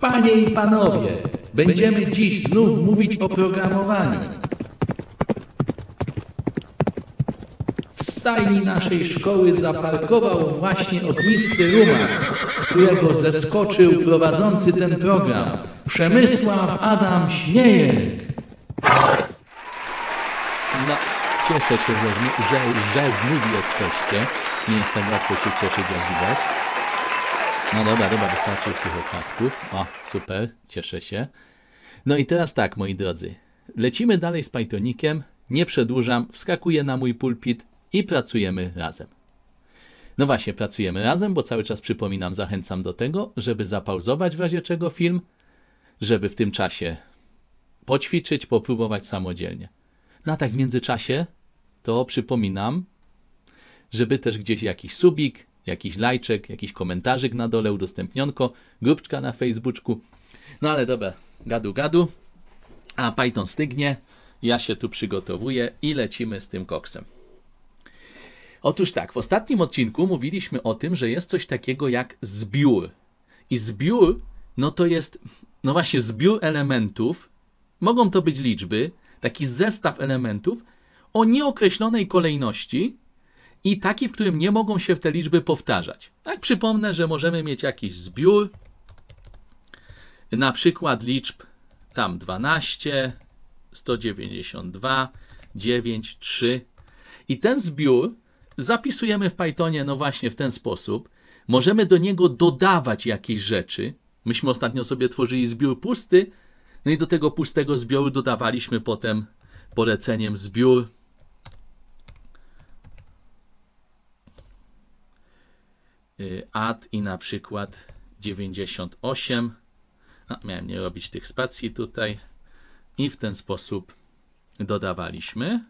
Panie i panowie, będziemy dziś znów mówić o programowaniu. W stajni naszej szkoły zaparkował właśnie ognisty rumak, z którego zeskoczył prowadzący ten program, Przemysław Adam Śniejek. No, cieszę się, że, że, że znów jesteście. Nie jestem łatwo się cieszyć, jak widać. No dobra, dobra, wystarczy tych oklasków. O, super, cieszę się. No i teraz tak, moi drodzy. Lecimy dalej z Pythonikiem, nie przedłużam, wskakuję na mój pulpit i pracujemy razem. No właśnie, pracujemy razem, bo cały czas przypominam, zachęcam do tego, żeby zapauzować w razie czego film, żeby w tym czasie poćwiczyć, popróbować samodzielnie. No a tak w międzyczasie to przypominam, żeby też gdzieś jakiś subik, jakiś lajczek, jakiś komentarzyk na dole, udostępnionko, grupczka na Facebooku. No ale dobra, gadu gadu, a Python stygnie, ja się tu przygotowuję i lecimy z tym koksem. Otóż tak, w ostatnim odcinku mówiliśmy o tym, że jest coś takiego jak zbiór. I zbiór, no to jest, no właśnie, zbiór elementów. Mogą to być liczby, taki zestaw elementów o nieokreślonej kolejności, i taki, w którym nie mogą się te liczby powtarzać. Tak przypomnę, że możemy mieć jakiś zbiór, na przykład liczb tam 12, 192, 9, 3 i ten zbiór zapisujemy w Pythonie no właśnie w ten sposób. Możemy do niego dodawać jakieś rzeczy. Myśmy ostatnio sobie tworzyli zbiór pusty, no i do tego pustego zbioru dodawaliśmy potem poleceniem zbiór Y, add i na przykład 98. A, miałem nie robić tych spacji tutaj. I w ten sposób dodawaliśmy.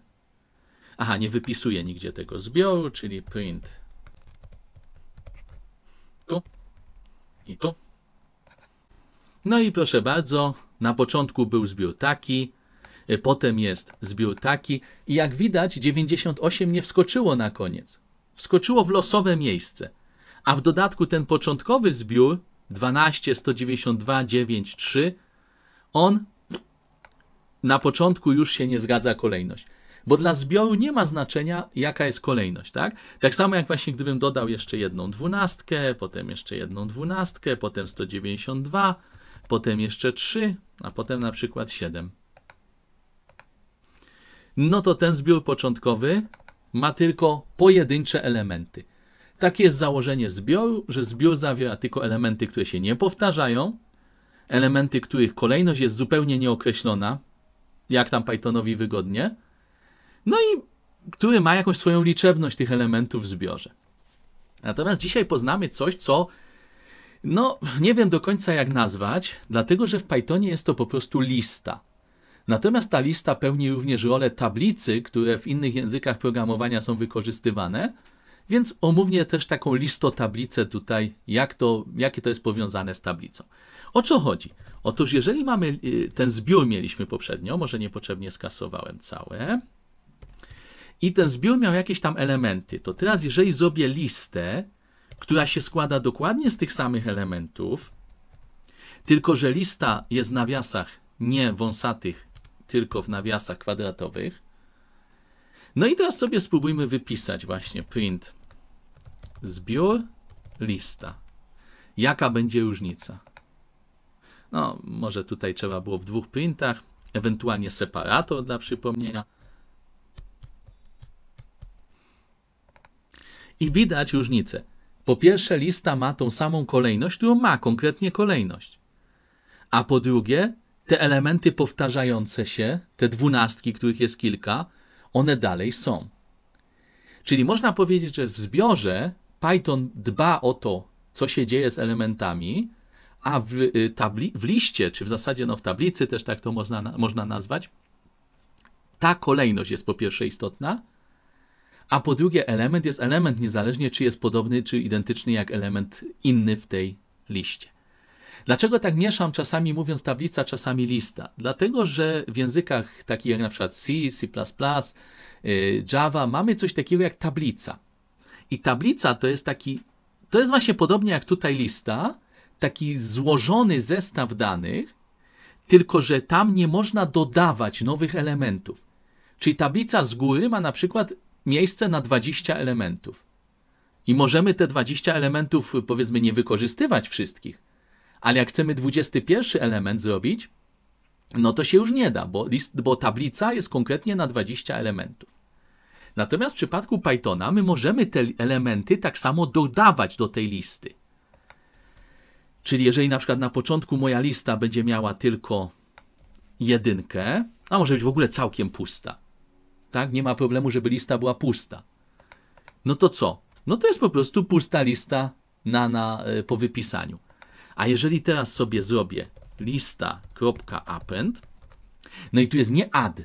Aha, nie wypisuję nigdzie tego zbioru, czyli print tu i tu. No i proszę bardzo, na początku był zbiór taki, y, potem jest zbiór taki i jak widać 98 nie wskoczyło na koniec. Wskoczyło w losowe miejsce. A w dodatku ten początkowy zbiór 12 192 9 3 on na początku już się nie zgadza kolejność. Bo dla zbioru nie ma znaczenia, jaka jest kolejność, tak? Tak samo jak właśnie gdybym dodał jeszcze jedną dwunastkę, potem jeszcze jedną dwunastkę, potem 192, potem jeszcze 3, a potem na przykład 7. No to ten zbiór początkowy ma tylko pojedyncze elementy. Takie jest założenie zbioru, że zbiór zawiera tylko elementy, które się nie powtarzają, elementy, których kolejność jest zupełnie nieokreślona, jak tam Pythonowi wygodnie, no i który ma jakąś swoją liczebność tych elementów w zbiorze. Natomiast dzisiaj poznamy coś, co no, nie wiem do końca jak nazwać, dlatego że w Pythonie jest to po prostu lista. Natomiast ta lista pełni również rolę tablicy, które w innych językach programowania są wykorzystywane, więc omówię też taką listotablicę tutaj, jak to, jakie to jest powiązane z tablicą. O co chodzi? Otóż jeżeli mamy, y, ten zbiór mieliśmy poprzednio, może niepotrzebnie skasowałem całe, i ten zbiór miał jakieś tam elementy, to teraz jeżeli zrobię listę, która się składa dokładnie z tych samych elementów, tylko że lista jest w nawiasach nie wąsatych, tylko w nawiasach kwadratowych, no i teraz sobie spróbujmy wypisać właśnie print zbiór lista. Jaka będzie różnica? No, może tutaj trzeba było w dwóch printach, ewentualnie separator dla przypomnienia. I widać różnicę. Po pierwsze, lista ma tą samą kolejność, którą ma konkretnie kolejność. A po drugie, te elementy powtarzające się, te dwunastki, których jest kilka, one dalej są. Czyli można powiedzieć, że w zbiorze Python dba o to, co się dzieje z elementami, a w, y, tabli- w liście, czy w zasadzie no, w tablicy też tak to można, można nazwać, ta kolejność jest po pierwsze istotna, a po drugie element jest element niezależnie, czy jest podobny, czy identyczny jak element inny w tej liście. Dlaczego tak mieszam? czasami mówiąc tablica, czasami lista? Dlatego, że w językach takich jak na przykład C, C++, y, Java mamy coś takiego jak tablica. I tablica to jest taki, to jest właśnie podobnie jak tutaj lista, taki złożony zestaw danych, tylko że tam nie można dodawać nowych elementów. Czyli tablica z góry ma na przykład miejsce na 20 elementów. I możemy te 20 elementów, powiedzmy, nie wykorzystywać wszystkich, ale jak chcemy 21 element zrobić, no to się już nie da, bo, list, bo tablica jest konkretnie na 20 elementów. Natomiast w przypadku Pythona my możemy te elementy tak samo dodawać do tej listy. Czyli jeżeli na przykład na początku moja lista będzie miała tylko jedynkę, a może być w ogóle całkiem pusta, tak? Nie ma problemu, żeby lista była pusta. No to co? No to jest po prostu pusta lista na, na, e, po wypisaniu. A jeżeli teraz sobie zrobię lista.append, no i tu jest nie add,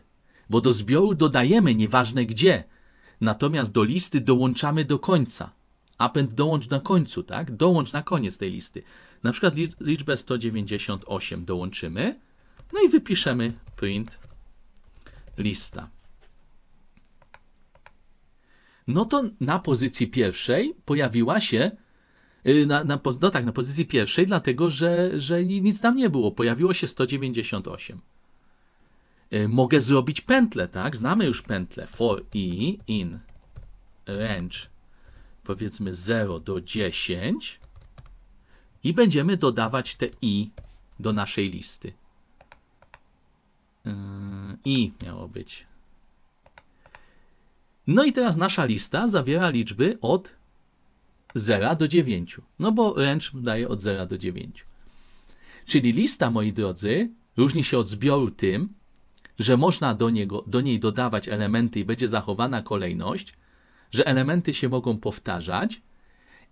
bo do zbioru dodajemy nieważne gdzie, natomiast do listy dołączamy do końca. Append dołącz na końcu, tak? Dołącz na koniec tej listy. Na przykład liczbę 198 dołączymy, no i wypiszemy print lista. No to na pozycji pierwszej pojawiła się Y, na, na, no tak, na pozycji pierwszej, dlatego że, że nic tam nie było. Pojawiło się 198. Y, mogę zrobić pętlę, tak? Znamy już pętlę. For i in range powiedzmy 0 do 10 i będziemy dodawać te i do naszej listy. Y, I miało być. No i teraz nasza lista zawiera liczby od 0 do 9, no bo range daje od 0 do 9. Czyli lista, moi drodzy, różni się od zbioru tym, że można do, niego, do niej dodawać elementy i będzie zachowana kolejność, że elementy się mogą powtarzać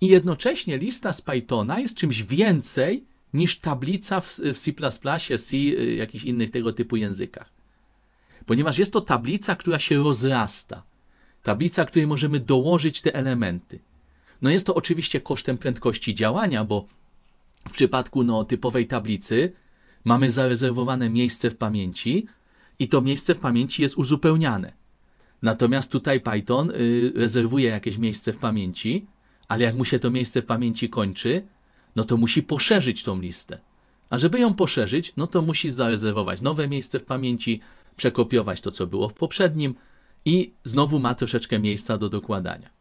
i jednocześnie lista z Pythona jest czymś więcej niż tablica w, w C++, C, y, jakichś innych tego typu językach. Ponieważ jest to tablica, która się rozrasta. Tablica, której możemy dołożyć te elementy. No jest to oczywiście kosztem prędkości działania, bo w przypadku no, typowej tablicy mamy zarezerwowane miejsce w pamięci i to miejsce w pamięci jest uzupełniane. Natomiast tutaj Python y, rezerwuje jakieś miejsce w pamięci, ale jak mu się to miejsce w pamięci kończy, no to musi poszerzyć tą listę. A żeby ją poszerzyć, no to musi zarezerwować nowe miejsce w pamięci, przekopiować to, co było w poprzednim i znowu ma troszeczkę miejsca do dokładania.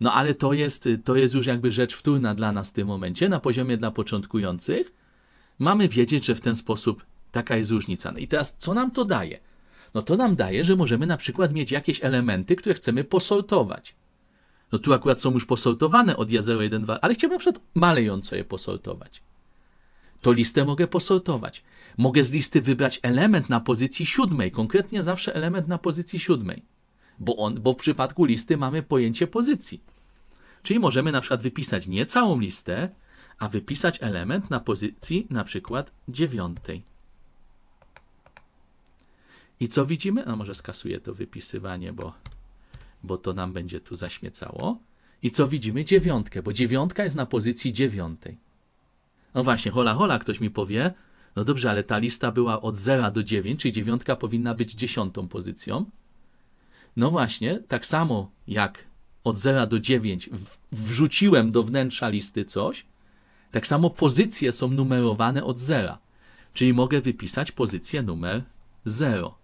No ale to jest, to jest już jakby rzecz wtórna dla nas w tym momencie, na poziomie dla początkujących. Mamy wiedzieć, że w ten sposób taka jest różnica. No i teraz co nam to daje? No to nam daje, że możemy na przykład mieć jakieś elementy, które chcemy posortować. No tu akurat są już posortowane od J012, ale chciałbym na przykład malejąco je posortować. To listę mogę posortować. Mogę z listy wybrać element na pozycji siódmej, konkretnie zawsze element na pozycji siódmej bo, on, bo w przypadku listy mamy pojęcie pozycji. Czyli możemy na przykład wypisać nie całą listę, a wypisać element na pozycji na przykład dziewiątej. I co widzimy? No może skasuję to wypisywanie, bo, bo to nam będzie tu zaśmiecało. I co widzimy? Dziewiątkę, bo dziewiątka jest na pozycji dziewiątej. No właśnie, hola hola, ktoś mi powie, no dobrze, ale ta lista była od 0 do 9, czyli dziewiątka powinna być dziesiątą pozycją. No właśnie, tak samo jak od 0 do 9 wrzuciłem do wnętrza listy coś, tak samo pozycje są numerowane od 0. Czyli mogę wypisać pozycję numer 0.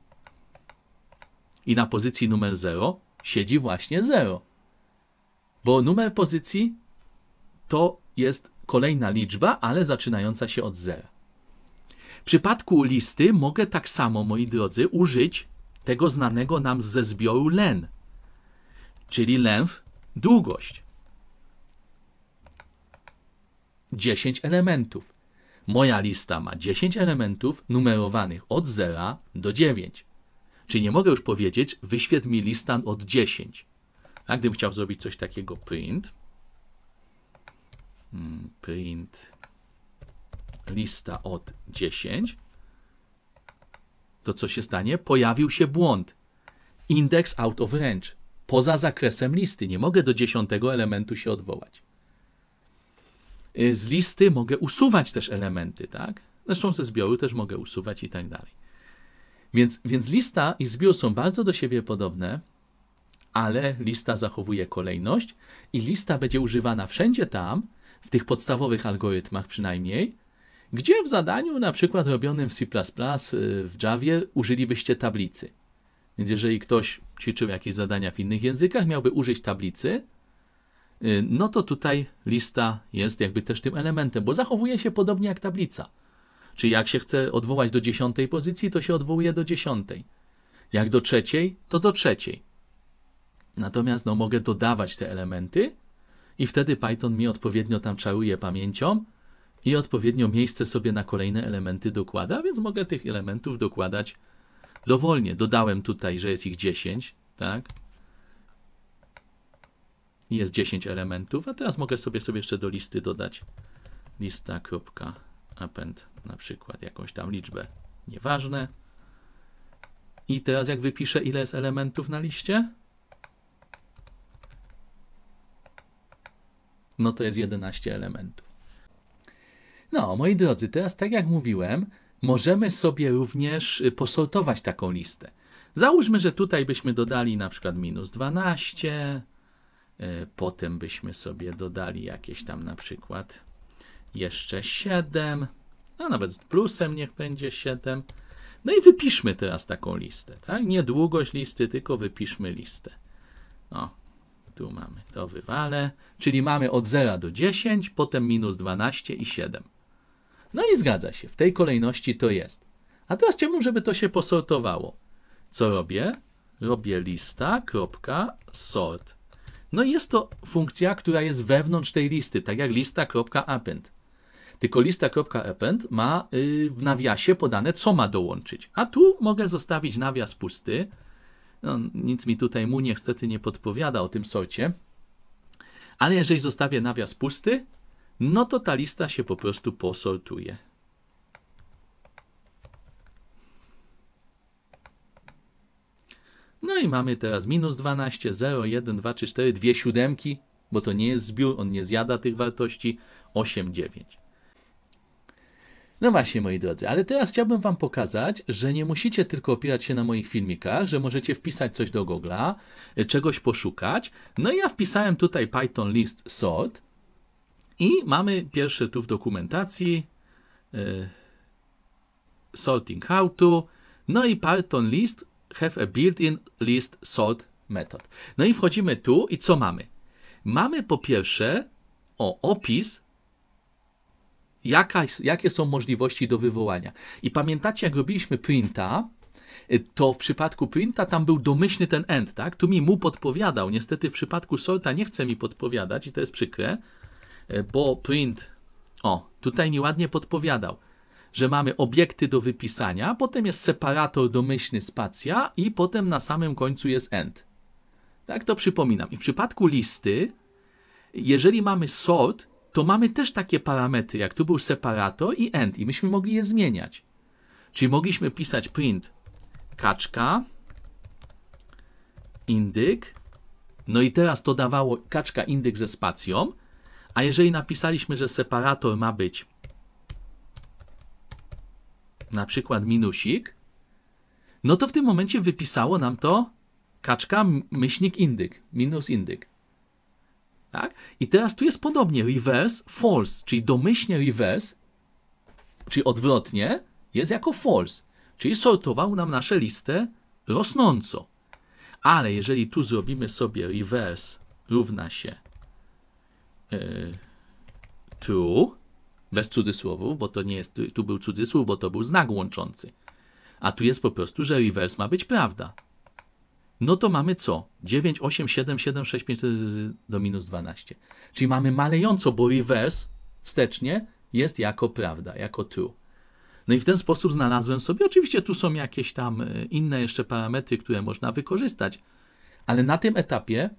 I na pozycji numer 0 siedzi właśnie 0. Bo numer pozycji to jest kolejna liczba, ale zaczynająca się od 0. W przypadku listy mogę tak samo, moi drodzy, użyć tego znanego nam ze zbioru len, czyli lęw długość. 10 elementów. Moja lista ma 10 elementów numerowanych od 0 do 9. Czyli nie mogę już powiedzieć, wyświetl mi listę od 10. A gdybym chciał zrobić coś takiego, print, hmm, print lista od 10, to co się stanie? Pojawił się błąd. Indeks out of range. Poza zakresem listy. Nie mogę do dziesiątego elementu się odwołać. Y, z listy mogę usuwać też elementy, tak? Zresztą ze zbioru też mogę usuwać i tak dalej. Więc, więc lista i zbiór są bardzo do siebie podobne, ale lista zachowuje kolejność i lista będzie używana wszędzie tam, w tych podstawowych algorytmach przynajmniej, gdzie w zadaniu na przykład robionym w C++, y, w Javie użylibyście tablicy. Więc jeżeli ktoś ćwiczył jakieś zadania w innych językach, miałby użyć tablicy, y, no to tutaj lista jest jakby też tym elementem, bo zachowuje się podobnie jak tablica. Czyli jak się chce odwołać do dziesiątej pozycji, to się odwołuje do dziesiątej. Jak do trzeciej, to do trzeciej. Natomiast no, mogę dodawać te elementy i wtedy Python mi odpowiednio tam czaruje pamięcią, i odpowiednio miejsce sobie na kolejne elementy dokłada, więc mogę tych elementów dokładać dowolnie. Dodałem tutaj, że jest ich 10, tak? Jest 10 elementów, a teraz mogę sobie, sobie jeszcze do listy dodać lista.append, na przykład jakąś tam liczbę, nieważne. I teraz jak wypiszę, ile jest elementów na liście? No to jest 11 elementów. No, moi drodzy, teraz tak jak mówiłem, możemy sobie również y, posortować taką listę. Załóżmy, że tutaj byśmy dodali na przykład minus 12, y, potem byśmy sobie dodali jakieś tam na przykład jeszcze 7, no nawet z plusem niech będzie 7. No i wypiszmy teraz taką listę, tak? Nie długość listy, tylko wypiszmy listę. O, tu mamy, to wywalę, czyli mamy od 0 do 10, potem minus 12 i 7. No i zgadza się, w tej kolejności to jest. A teraz chciałbym, żeby to się posortowało. Co robię? Robię lista.sort. No i jest to funkcja, która jest wewnątrz tej listy, tak jak lista.append. Tylko lista.append ma y, w nawiasie podane, co ma dołączyć. A tu mogę zostawić nawias pusty. No, nic mi tutaj mu niestety nie podpowiada o tym sorcie. Ale jeżeli zostawię nawias pusty, no to ta lista się po prostu posortuje. No i mamy teraz minus 12, 0, 1, 2, 3, 4, dwie siódemki, bo to nie jest zbiór, on nie zjada tych wartości, 8, 9. No właśnie, moi drodzy, ale teraz chciałbym Wam pokazać, że nie musicie tylko opierać się na moich filmikach, że możecie wpisać coś do Google'a, czegoś poszukać. No i ja wpisałem tutaj Python list sort i mamy pierwszy tu w dokumentacji y, sorting how to, no i Python list have a built-in list sort method. No i wchodzimy tu i co mamy? Mamy po pierwsze o opis jaka, jakie są możliwości do wywołania. I pamiętacie, jak robiliśmy printa, e, to w przypadku printa tam był domyślny ten end, tak? Tu mi mu podpowiadał. Niestety w przypadku sorta nie chce mi podpowiadać i to jest przykre. E, bo print, o, tutaj mi ładnie podpowiadał, że mamy obiekty do wypisania, potem jest separator domyślny spacja i potem na samym końcu jest end. Tak to przypominam. I w przypadku listy, jeżeli mamy sort, to mamy też takie parametry, jak tu był separator i end, i myśmy mogli je zmieniać. Czyli mogliśmy pisać print kaczka, indyk, no i teraz to dawało kaczka indyk ze spacją, a jeżeli napisaliśmy, że separator ma być na przykład minusik, no to w tym momencie wypisało nam to kaczka myślnik indyk, minus indyk. Tak? I teraz tu jest podobnie reverse false, czyli domyślnie reverse, czyli odwrotnie, jest jako false, czyli sortował nam nasze listę rosnąco. Ale jeżeli tu zrobimy sobie reverse równa się E, tu, bez cudzysłowów, bo to nie jest, tu był cudzysłów, bo to był znak łączący. A tu jest po prostu, że reverse ma być prawda. No to mamy co? 9, 8, 7, 7, 6, 5 do minus 12. Czyli mamy malejąco, bo reverse wstecznie jest jako prawda, jako true. No i w ten sposób znalazłem sobie, oczywiście tu są jakieś tam e, inne jeszcze parametry, które można wykorzystać, ale na tym etapie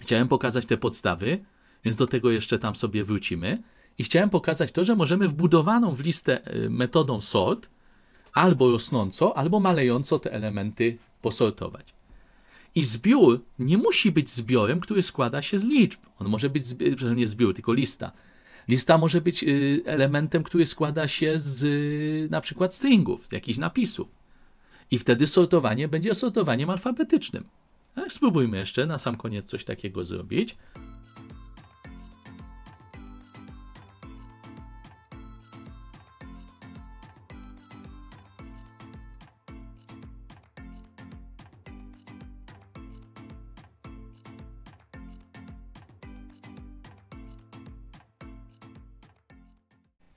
chciałem pokazać te podstawy, więc do tego jeszcze tam sobie wrócimy. I chciałem pokazać to, że możemy wbudowaną w listę y, metodą sort albo rosnąco, albo malejąco te elementy posortować. I zbiór nie musi być zbiorem, który składa się z liczb. On może być, zbi nie zbiór, tylko lista. Lista może być y, elementem, który składa się z y, na przykład stringów, z jakichś napisów. I wtedy sortowanie będzie sortowaniem alfabetycznym. Tak, spróbujmy jeszcze na sam koniec coś takiego zrobić.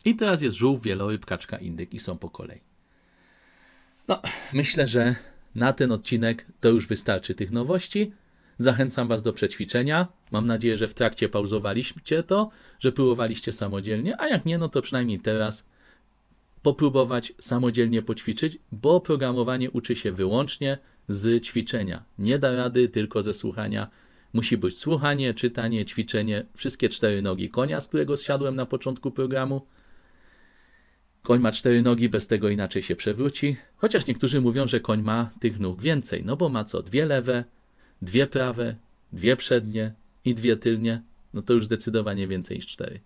I teraz jest żółw, wieloryb, kaczka, indyk i są po kolei. No, myślę, że na ten odcinek to już wystarczy tych nowości. Zachęcam Was do przećwiczenia. Mam nadzieję, że w trakcie pauzowaliście to, że próbowaliście samodzielnie, a jak nie, no to przynajmniej teraz popróbować samodzielnie poćwiczyć, bo programowanie uczy się wyłącznie z ćwiczenia. Nie da rady tylko ze słuchania. Musi być słuchanie, czytanie, ćwiczenie, wszystkie cztery nogi konia, z którego zsiadłem na początku programu. Koń ma cztery nogi, bez tego inaczej się przewróci. Chociaż niektórzy mówią, że koń ma tych nóg więcej, no bo ma co? Dwie lewe, dwie prawe, dwie przednie i dwie tylnie. No to już zdecydowanie więcej niż cztery.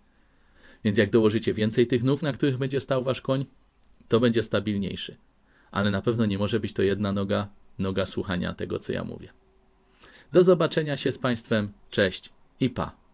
Więc jak dołożycie więcej tych nóg, na których będzie stał wasz koń, to będzie stabilniejszy. Ale na pewno nie może być to jedna noga, noga słuchania tego, co ja mówię. Do zobaczenia się z Państwem. Cześć i pa.